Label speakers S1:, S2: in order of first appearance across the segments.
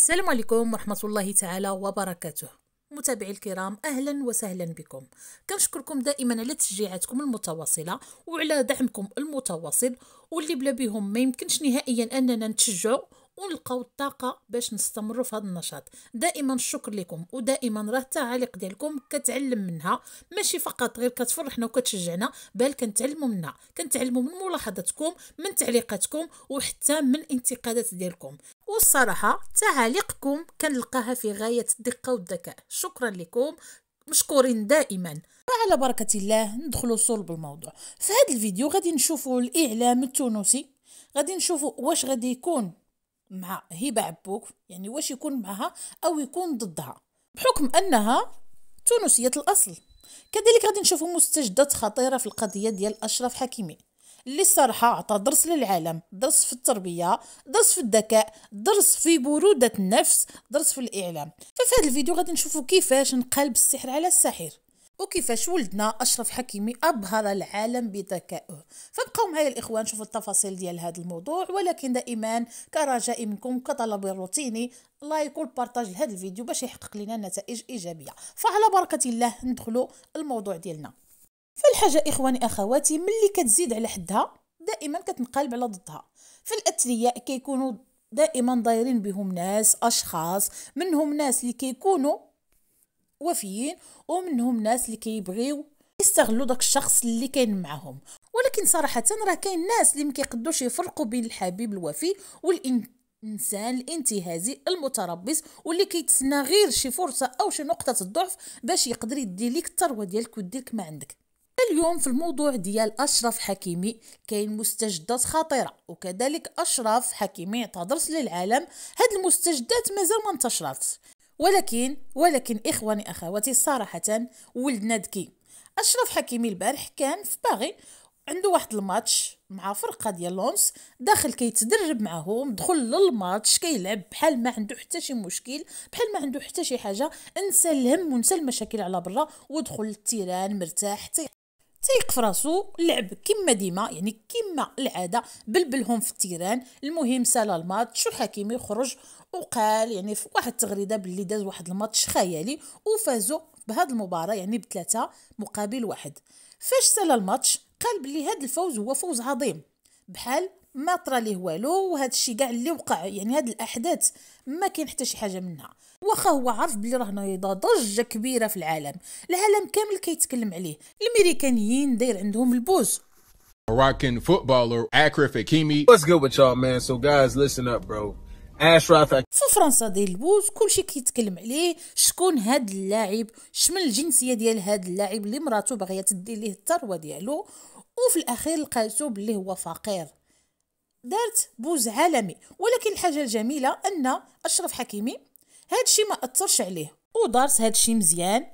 S1: السلام عليكم ورحمة الله تعالى وبركاته متابعي الكرام اهلا وسهلا بكم كنشكركم دائما على تشجيعاتكم المتواصله وعلى دعمكم المتواصل واللي بلا بهم ما يمكنش نهائيا اننا نتشجع ونلقاو الطاقه باش نستمروا في هذا النشاط دائما الشكر لكم ودائما راه التعاليق ديالكم كتعلم منها ماشي فقط غير كتفرحنا وكتشجعنا بل كنتعلموا منها كنتعلموا من ملاحظاتكم من تعليقاتكم وحتى من الانتقادات ديالكم والصراحه تعاليقكم كنلقاها في غايه الدقه والذكاء شكرا لكم مشكورين دائما وعلى بركه الله ندخلوا صلب الموضوع في هذا الفيديو غادي نشوفوا الاعلام التونسي غادي نشوفوا واش غادي يكون مع هبه عبوك يعني واش يكون معها او يكون ضدها بحكم انها تونسيه الاصل كذلك غادي نشوفوا مستجدات خطيره في القضيه ديال اشرف حكيمي اللي الصراحه عطى درس للعالم درس في التربيه درس في الذكاء درس في بروده النفس درس في الاعلام ففي هذا الفيديو غادي نشوفوا كيفاش نقلب السحر على السحر وكيفاش ولدنا اشرف حكيمي ابهر العالم بذكائه فبقاو معايا الاخوان شوفوا التفاصيل ديال هذا الموضوع ولكن دائما كرجاء منكم كطلب روتيني لايك والبارطاج لهذا الفيديو باش يحقق لنا نتائج ايجابيه فعلى بركه الله ندخلوا الموضوع ديالنا فالحاجه اخواني اخواتي ملي كتزيد على حدها دائما كتنقلب على ضدها فالاثرياء كيكونوا دائما دايرين بهم ناس اشخاص منهم ناس اللي كيكونوا وفيين ومنهم ناس اللي كيبغيو يستغلوا داك الشخص اللي كاين معاهم ولكن صراحه راه كاين ناس اللي مكيقدوش يفرقوا بين الحبيب الوفي والانسان الانتهازي المتربص واللي كيتسنى غير شي فرصه او شي نقطه الضعف باش يقدر يدي ليك الثروه ديالك ويديك ما عندك اليوم في الموضوع ديال اشرف حكيمي كاين مستجدات خطيره وكذلك اشرف حكيمي تدرس للعالم هاد المستجدات مازال ما انتشرت ولكن ولكن إخواني أخواتي صراحة ولدنا نادكي أشرف حكيمي البارح كان في باغي عنده واحد الماتش مع فرقه ديال لونس داخل كيتدرب معاهم دخل للماتش كيلعب بحال ما عنده حتى شي مشكل بحال ما عنده حتى شي حاجه انسى الهم ونسى المشاكل على برا ودخل للتيران مرتاح تيقف راسو لعب كما ديما يعني كما العاده بلبلهم في التيران المهم سال الماتش وحكيمي خرج وقال يعني في واحد التغريده باللي داز واحد الماتش خيالي وفازوا بهاد المباراه يعني بثلاثه مقابل واحد فاش سال الماتش قال بلي هاد الفوز هو فوز عظيم بحال ما طرا ليه والو وهذا الشيء كاع اللي وقع يعني هاد الاحداث ما كاين حتى شي حاجه منها واخا هو عارف بلي راه نايضه ضجه كبيره في العالم العالم كامل كيتكلم عليه الامريكانيين داير عندهم البوز
S2: Moroccan footballer Akraf Hakimi. What's good with y'all, man? So guys, listen up, bro. Ashraf Hakimi.
S1: في فرنسا ديال البوز كلشي كيتكلم عليه شكون هاد اللاعب شمن الجنسيه ديال هاد اللاعب اللي مراته باغيه تدي ليه الثروه ديالو وفي الاخير لقاتو بلي هو فقير دارت بوز عالمي ولكن الحاجه الجميله ان اشرف حكيمي هادشي الشيء ما اثرش عليه ودارس هذا الشيء مزيان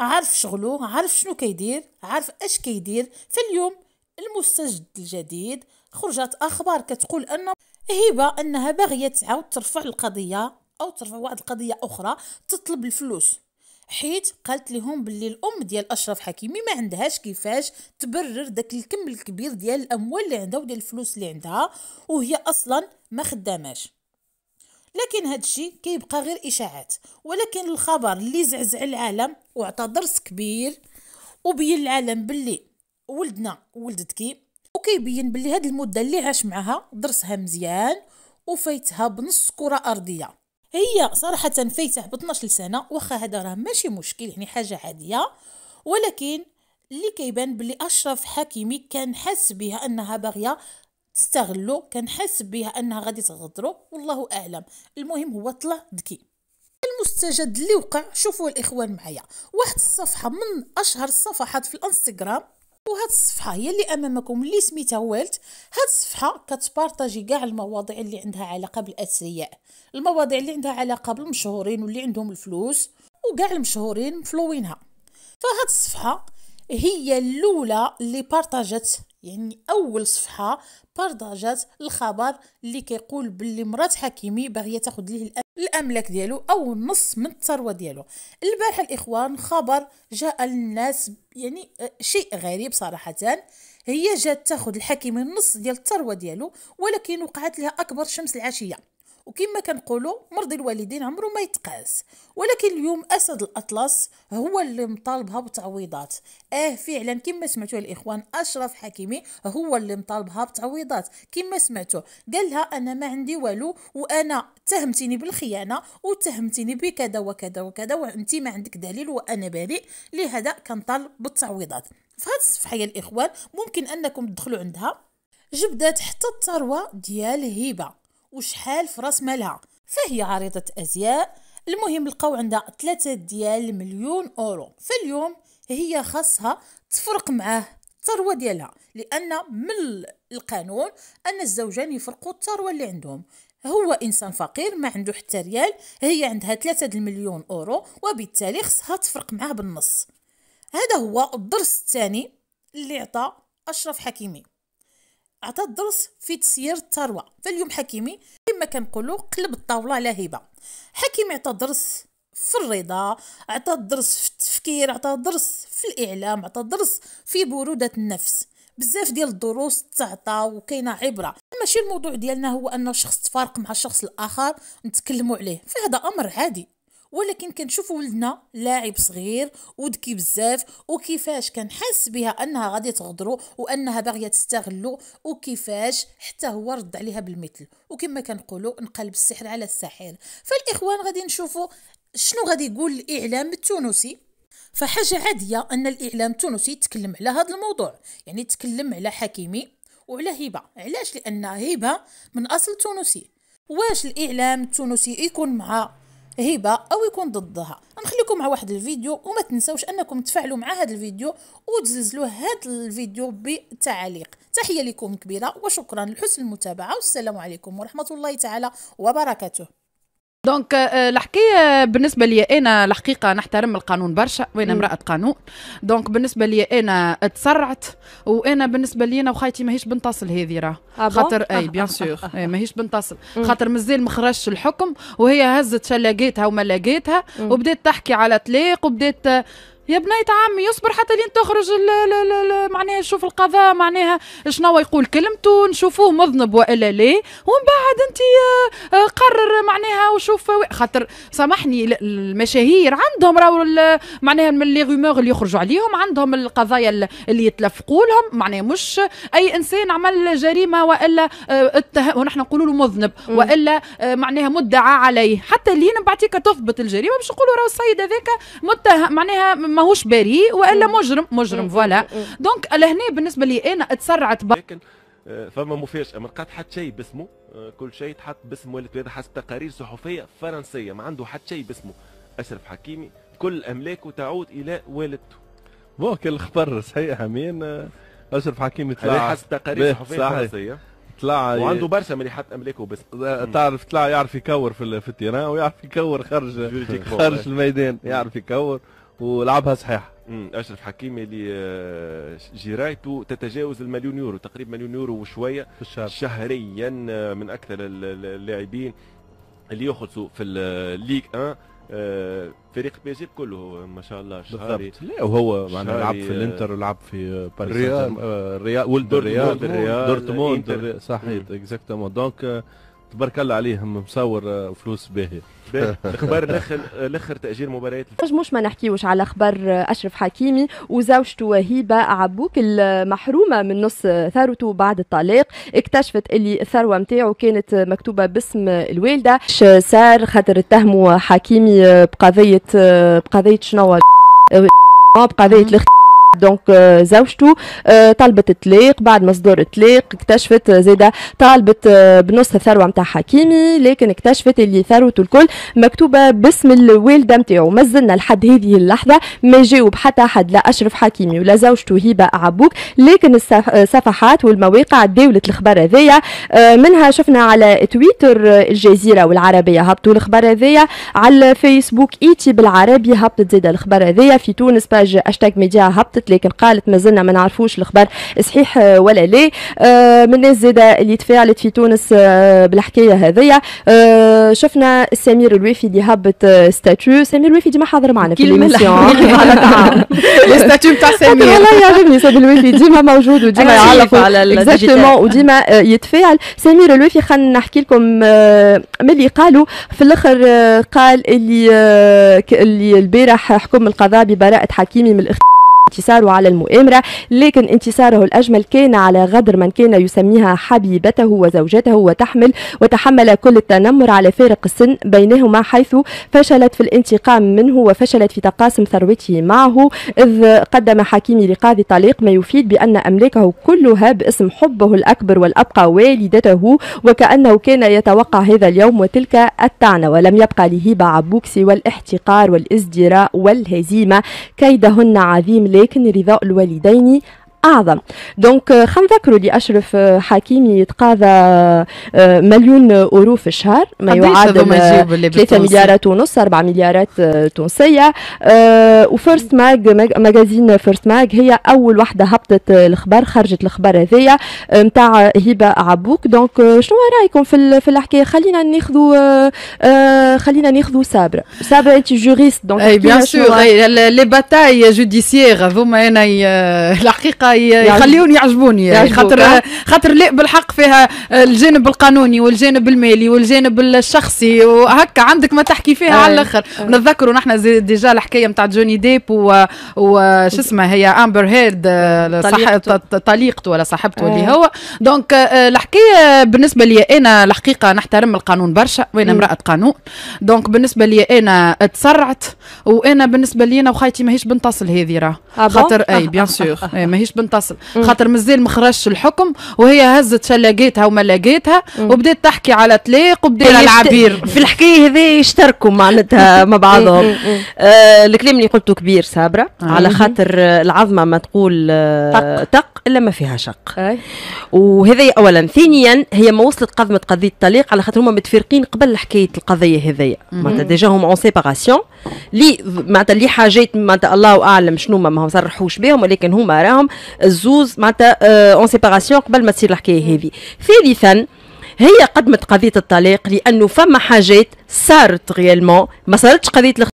S1: عارف شغلو عارف شنو كيدير عارف اش كيدير فاليوم المستجد الجديد خرجت اخبار كتقول ان هبه انها باغيه تعاود ترفع القضيه او ترفع واحد القضيه اخرى تطلب الفلوس حيت قالت لهم باللي الام ديال اشرف حكيمي ما عندهاش كيفاش تبرر داك الكم الكبير ديال الاموال اللي عندها وديال الفلوس اللي عندها وهي اصلا ما خداماش لكن هذا الشيء كيبقى غير اشاعات ولكن الخبر اللي زعزع العالم وعطى درس كبير وبين العالم باللي ولدنا ولدتكي وكيبين باللي هاد المده اللي عاش معها درسها مزيان وفايتها بنص كره ارضيه هي صراحة فايته ب 12 سنة واخا هذا راه ماشي مشكل يعني حاجة عادية ولكن اللي كيبان بلي اشرف حكيمي كان حس بها انها باغيه تستغلو كان حس بها انها غادي تغدرو والله اعلم المهم هو طلع ذكي المستجد اللي وقع شوفوا الاخوان معايا واحد الصفحه من اشهر الصفحات في الانستغرام وهاد الصفحه هي اللي امامكم اللي سميتها ويلت هاد الصفحه كتبارطاجي كاع المواضيع اللي عندها علاقه بالاثرياء المواضيع اللي عندها علاقه بالمشهورين واللي عندهم الفلوس وكاع المشهورين مفلوينها فهاد الصفحه هي الاولى اللي بارطاجات يعني اول صفحه بارطاجات الخبر اللي كيقول باللي مرات حكيمي باغيه تاخذ ليه الاملاك ديالو او نص من الثروه ديالو البارحه الاخوان خبر جاء للناس يعني آه، شيء غريب صراحه هي جات تاخذ الحكيمي النص ديال الثروه ديالو ولكن وقعت لها اكبر شمس العشيه وكما كنقولوا مرض الوالدين عمره ما يتقاس ولكن اليوم اسد الاطلس هو اللي مطالبها بتعويضات اه فعلا كما سمعتوا الاخوان اشرف حكيمي هو اللي مطالبها بتعويضات كما سمعتوا قال لها انا ما عندي والو وانا تهمتيني بالخيانه وتهمتيني بكذا وكذا وكذا وانت ما عندك دليل وانا بريء لهذا كنطالب بالتعويضات فهاد الصفحه يا الاخوان ممكن انكم تدخلوا عندها جبدات حتى الثروه ديال هبه وشحال في راس مالها فهي عريضة أزياء المهم لقاو عندها ثلاثة ديال مليون أورو فاليوم هي خاصها تفرق معاه الثروة ديالها لأن من القانون أن الزوجان يفرقوا الثروة اللي عندهم هو انسان فقير ما عنده حتى ريال هي عندها ثلاثة المليون اورو وبالتالي خصها تفرق معاه بالنص هذا هو الدرس الثاني اللي عطى اشرف حكيمي عطى الدرس في تسيير الثروه فاليوم حكيمي كما كنقولوا قلب الطاوله لا هبه حكيمي عطى درس في الرضا عطى درس في التفكير عطى درس في الاعلام عطى درس في بروده النفس بزاف ديال الدروس تعطى وكاينه عبره ماشي الموضوع ديالنا هو ان شخص تفارق مع الشخص الاخر نتكلموا عليه فهذا امر عادي ولكن كنشوف ولدنا لاعب صغير وذكي بزاف وكيفاش كان حاس بها انها غادي تغدرو وانها باغيه تستغلو وكيفاش حتى هو رد عليها بالمثل وكما كنقولوا نقلب السحر على الساحر فالاخوان غادي نشوفوا شنو غادي يقول الاعلام التونسي فحاجه عاديه ان الاعلام التونسي يتكلم على هذا الموضوع يعني تكلم على حكيمي وعلى هبه علاش لان هبه من اصل تونسي واش الاعلام التونسي يكون مع هبه او يكون ضدها نخليكم مع واحد الفيديو وما تنسوش انكم تفعلوا مع هذا الفيديو وتزلزلوا هذا الفيديو بتعليق تحيه لكم كبيره وشكرا لحسن المتابعه والسلام عليكم ورحمه الله تعالى وبركاته
S3: دونك آه، الحكايه بالنسبه لي انا الحقيقه نحترم القانون برشا وانا امراه قانون دونك بالنسبه لي انا تسرعت وانا بالنسبه لي انا وخايتي ماهيش بنتصل هذه راه آه خاطر اي بيان سور ماهيش بنتصل خاطر مازال مخرجش الحكم وهي هزت شلاقاتها وما لاقاتها وبدات تحكي على طلاق وبدات يا بنية عمي يصبر حتى لين تخرج لا لا لا معناها نشوف القضاء معناها شنو يقول كلمته نشوفوه مذنب والا لا ومن بعد انت آه، قرر معناها وشوف خاطر سامحني المشاهير عندهم راهو معناها من لي غومور اللي يخرجوا عليهم عندهم القضايا اللي يتلفقوا لهم معناها مش اي انسان عمل جريمه والا آه، ونحن نقولوا له مذنب والا آه، معناها مدعى عليه حتى لين بعد تثبت الجريمه باش نقولوا راهو السيد هذاك متهم معناها ماهوش بريء والا مجرم مجرم فوالا دونك لهنا بالنسبه لي انا تسرعت لكن آه، فما مفاجاه ما لقات حتى شيء باسمه آه، كل شيء تحط باسم ولد هذا حسب تقارير صحفيه فرنسيه ما عنده حتى شيء باسمه اشرف حكيمي كل املاكه تعود الى والدته كل الخبر صحيح امين آه، اشرف حكيمي طلع حسب تقارير صحفيه فرنسيه طلع وعنده برشا مليحات املاكه بس تعرف طلع يعرف يكور في, في التيران ويعرف يكور خارج خارج الميدان يعرف يكور ولعبها صحيح اشرف حكيمي اللي آه، جرايته تتجاوز المليون يورو تقريبا مليون يورو وشويه الشهر. شهريا آه، من اكثر اللاعبين اللي يخلصوا في الليغ 1 آه، فريق بيجي كله ما شاء الله شهري لا وهو معناها لعب في الانتر ولعب في باريس ريال ريال ولد الريال دورتموند صحيح اكزاكتومون دونك تبارك الله عليهم مصور آه، فلوس باهيه اخبار الاخر الاخر تاجيل مباريات
S2: مش ما نحكيوش على اخبار آه، اشرف حكيمي وزوجته وهيبه عبوك المحرومه من نص ثروته بعد الطلاق اكتشفت اللي الثروه نتاعو كانت مكتوبه باسم الوالده صار خاطر اتهموا حكيمي بقضيه آه، بقضيه شنو بقضيه الاختيار دونك آه، زوجته آه، طلبت الطلاق بعد ما صدور الطلاق اكتشفت آه، زيدا طالبت بنص الثروه نتاع حكيمي لكن اكتشفت اللي ثروته الكل مكتوبه باسم الوالده نتاعو مازلنا لحد هذه اللحظه ما جاوب حتى حد لا اشرف حكيمي ولا زوجته هبه عبوك لكن الصفحات والمواقع داولت الخبر هذايا منها شفنا على تويتر الجزيره والعربيه هبطوا الخبر هذايا على الفيسبوك ايتي بالعربي هبطت زيدا الخبر هذايا في تونس باج اشتاك ميديا هبطت تحدثت لكن قالت مازلنا ما نعرفوش الخبر صحيح آه، ولا لا آه، من الناس زاده اللي تفاعلت في تونس آه، بالحكايه هذيا شفنا سمير الويفي اللي هبط ستاتيو سمير الويفي ديما حاضر معنا في الميسيون الستاتيو نتاع سمير والله يعجبني سمير الويفي ديما موجود وديما يعلق اكزاكتومون وديما يتفاعل سمير الويفي خلينا نحكي لكم اللي قالوا في الاخر قال اللي اللي البارح حكم القضاء ببراءه حكيمي من الاختيار انتصاره على المؤامرة لكن انتصاره الأجمل كان على غدر من كان يسميها حبيبته وزوجته وتحمل وتحمل كل التنمر على فارق السن بينهما حيث فشلت في الانتقام منه وفشلت في تقاسم ثروته معه إذ قدم حكيمي لقاضي طليق ما يفيد بأن أملاكه كلها باسم حبه الأكبر والأبقى والدته وكأنه كان يتوقع هذا اليوم وتلك التعنى ولم يبقى لهيبة عبوكسي والاحتقار والازدراء والهزيمة كيدهن عظيم لكن رضاء الوالدين اعظم دونك euh, خلينا نذكروا اللي اشرف آه، حكيمي يتقاضى آه، مليون اورو في الشهر ما يعادل 3 آه، مليارات ونص 4 مليارات تونسيه وفيرست ماج ماجازين فيرست ماج هي اول وحده هبطت الاخبار خرجت الاخبار هذايا نتاع هبه عبوك دونك شنو رايكم في في الحكايه خلينا ناخذوا
S3: خلينا ناخذوا صابره صابره انت جوريست دونك اي بيان سور لي باتاي جوديسيير هذوما انا الحقيقه يعني يخليوني يعجبوني يعني خاطر خاطر لا بالحق فيها الجانب القانوني والجانب المالي والجانب الشخصي وهكا عندك ما تحكي فيها آه، على الاخر آه. نتذكروا نحن ديجا الحكايه نتاع جوني ديب وش اسمها هي امبر هيرد طليقته ولا صاحبته اللي آه. هو دونك الحكايه بالنسبه لي انا الحقيقه نحترم القانون برشا وانا امراه قانون دونك بالنسبه لي انا تسرعت وانا بالنسبه لي انا وخايتي ماهيش بنتصل هذه راه ah خاطر اي بيان سور ماهيش بنتصل خاطر مازال ما خرجش الحكم وهي هزت شلاقيتها وما لاقاتها وبدات تحكي على طلاق وبدات العبير في الحكايه هذه
S2: يشتركوا معناتها مع بعضهم آه الكلام اللي قلته كبير صابره آه. على خاطر العظمه ما تقول آه، طق, تق الا ما فيها شق وهذا اولا ثانيا هي ما وصلت قضمه قضيه الطلاق على خاطر هما متفارقين قبل حكايه القضيه هذيا معناتها ديجا هما اون سيباراسيون لي معناتها لي حاجات معناتها الله اعلم شنو ما ما صرحوش بهم ولكن هما راهم الزوز معناتها اون آه، سيباراسيون قبل ما تصير الحكايه هذه ثالثا هي قدمت قضيه الطلاق لانه فما حاجات صارت غيالمون ما صارتش قضيه